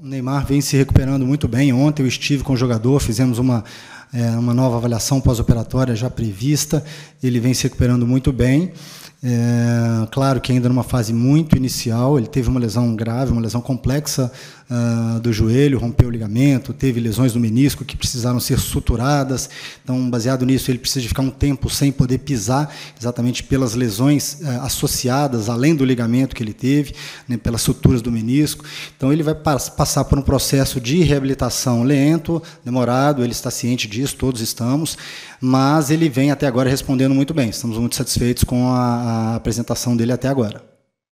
O Neymar vem se recuperando muito bem. Ontem eu estive com o jogador, fizemos uma, é, uma nova avaliação pós-operatória já prevista. Ele vem se recuperando muito bem. É, claro que ainda numa fase muito inicial, ele teve uma lesão grave, uma lesão complexa uh, do joelho, rompeu o ligamento, teve lesões no menisco que precisaram ser suturadas. Então, baseado nisso, ele precisa ficar um tempo sem poder pisar, exatamente pelas lesões uh, associadas, além do ligamento que ele teve, né, pelas suturas do menisco. Então, ele vai passar por um processo de reabilitação lento, demorado, ele está ciente disso, todos estamos, mas ele vem até agora respondendo muito bem. Estamos muito satisfeitos com a a apresentação dele até agora.